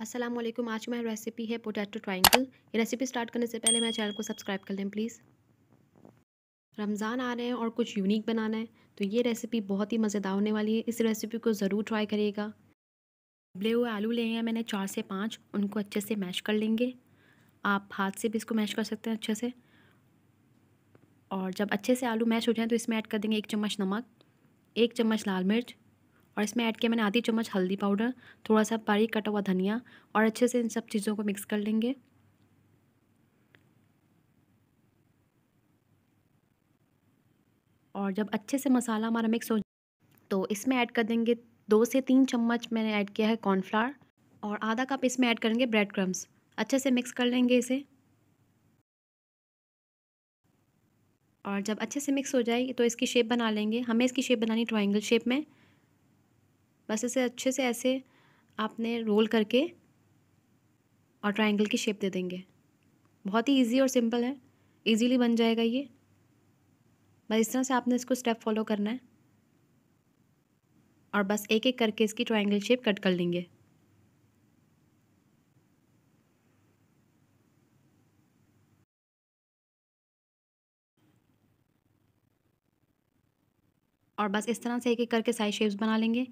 असलम आज की रेसिपी है पोटैटो ट्राइंगल ये रेसिपी स्टार्ट करने से पहले मेरे चैनल को सब्सक्राइब कर लें प्लीज़ रमज़ान आ रहे हैं और कुछ यूनिक बनाना है तो ये रेसिपी बहुत ही मज़ेदार होने वाली है इस रेसिपी को ज़रूर ट्राई करिएगा उबले हुए आलू लिए हैं मैंने चार से पाँच उनको अच्छे से मैश कर लेंगे आप हाथ से भी इसको मैश कर सकते हैं अच्छे से और जब अच्छे से आलू मैश हो जाए तो इसमें ऐड कर देंगे एक चम्मच नमक एक चम्मच लाल मिर्च और इसमें ऐड किया मैंने आधी चम्मच हल्दी पाउडर थोड़ा सा बारीक कटा हुआ धनिया और अच्छे से इन सब चीज़ों को मिक्स कर लेंगे और जब अच्छे से मसाला हमारा मिक्स हो तो इसमें ऐड कर देंगे दो से तीन चम्मच मैंने ऐड किया है कॉर्नफ्लावर और आधा कप इसमें ऐड करेंगे ब्रेड क्रम्स अच्छे से मिक्स कर लेंगे इसे और जब अच्छे से मिक्स हो जाए तो इसकी शेप बना लेंगे हमें इसकी शेप बनानी ट्राइंगल शेप में बस इसे अच्छे से ऐसे आपने रोल करके और ट्रायंगल की शेप दे देंगे बहुत ही इजी और सिंपल है इजीली बन जाएगा ये बस इस तरह से आपने इसको स्टेप फॉलो करना है और बस एक एक करके इसकी ट्रायंगल शेप कट कर लेंगे और बस इस तरह से एक एक करके साइज शेप्स बना लेंगे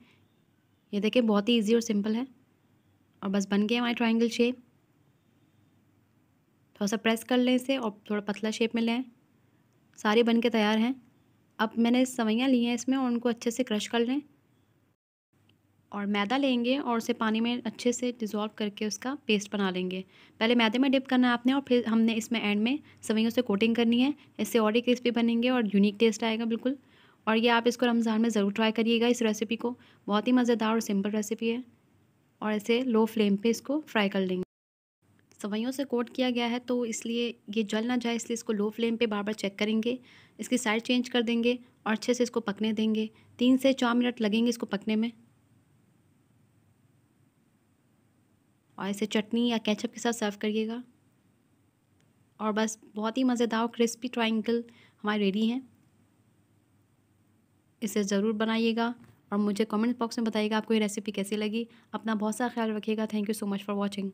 ये देखिए बहुत ही ईजी और सिंपल है और बस बन गया हमारे ट्राइंगल शेप थोड़ा सा प्रेस कर लें इसे और थोड़ा पतला शेप में लें सारे बन के तैयार हैं अब मैंने सवैयाँ ली हैं इसमें और उनको अच्छे से क्रश कर लें और मैदा लेंगे और उसे पानी में अच्छे से डिज़ोल्व करके उसका पेस्ट बना लेंगे पहले मैदे में डिप करना है आपने और फिर हमने इसमें एंड में सवैयों से कोटिंग करनी है इससे और ही क्रिस्पी बनेंगे और यूनिक टेस्ट आएगा बिल्कुल और ये आप इसको रमज़ान में ज़रूर ट्राई करिएगा इस रेसिपी को बहुत ही मज़ेदार और सिंपल रेसिपी है और ऐसे लो फ्लेम पे इसको फ्राई कर लेंगे सवैयों से कोट किया गया है तो इसलिए ये जल ना जाए इसलिए इसको लो फ्लेम पे बार बार चेक करेंगे इसकी साइड चेंज कर देंगे और अच्छे से इसको पकने देंगे तीन से चार मिनट लगेंगे इसको पकने में और इसे चटनी या कैचअप के साथ सर्व करिएगा और बस बहुत ही मज़ेदार क्रिस्पी ट्राइंगल हमारे रेडी हैं इसे ज़रूर बनाइएगा और मुझे कमेंट बॉक्स में बताइएगा आपको ये रेसिपी कैसी लगी अपना बहुत सा ख्याल रखिएगा thank you so much for watching